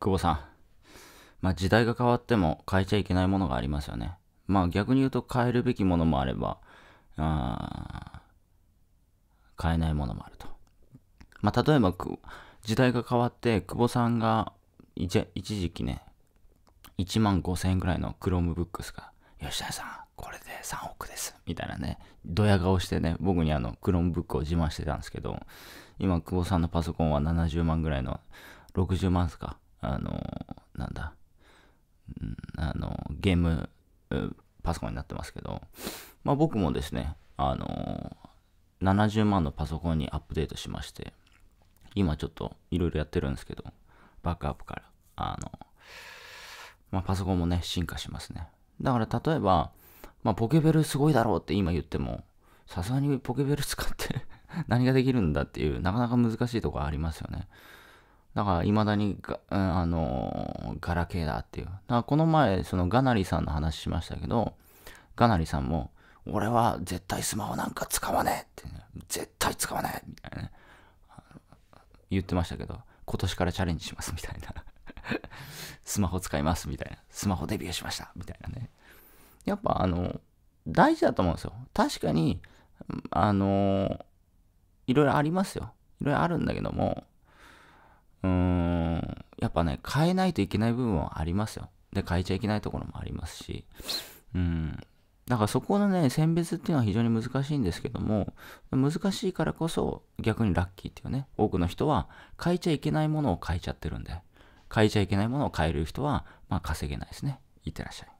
久保さん。まあ、時代が変わっても変えちゃいけないものがありますよね。まあ、逆に言うと変えるべきものもあれば、あ変えないものもあると。まあ、例えば、時代が変わって、久保さんが一時期ね、1万5000円ぐらいの Chromebooks が、吉田さん、これで3億です。みたいなね、ドヤ顔してね、僕にあの、Chromebook を自慢してたんですけど、今、久保さんのパソコンは70万ぐらいの、60万ですかあの、なんだ、あの、ゲームパソコンになってますけど、まあ僕もですね、あの、70万のパソコンにアップデートしまして、今ちょっといろいろやってるんですけど、バックアップから、あの、まあ、パソコンもね、進化しますね。だから例えば、まあ、ポケベルすごいだろうって今言っても、さすがにポケベル使って 何ができるんだっていう、なかなか難しいとこありますよね。だから、いまだにが、うん、あのー、ガラケーだっていう。だからこの前、そのガナリさんの話しましたけど、ガナリさんも、俺は絶対スマホなんか使わねえって、ね、絶対使わねえみたいなね、言ってましたけど、今年からチャレンジしますみたいな。スマホ使いますみたいな。スマホデビューしましたみたいなね。やっぱあの、大事だと思うんですよ。確かに、あの、いろいろありますよ。いろいろあるんだけども、うーん、やっぱね、変えないといけない部分はありますよ。で、変えちゃいけないところもありますし、うん。だからそこのね、選別っていうのは非常に難しいんですけども、難しいからこそ逆にラッキーっていうね、多くの人は変えちゃいけないものを変えちゃってるんで、変えちゃいけないものを変える人は、まあ稼げないですね。いってらっしゃい。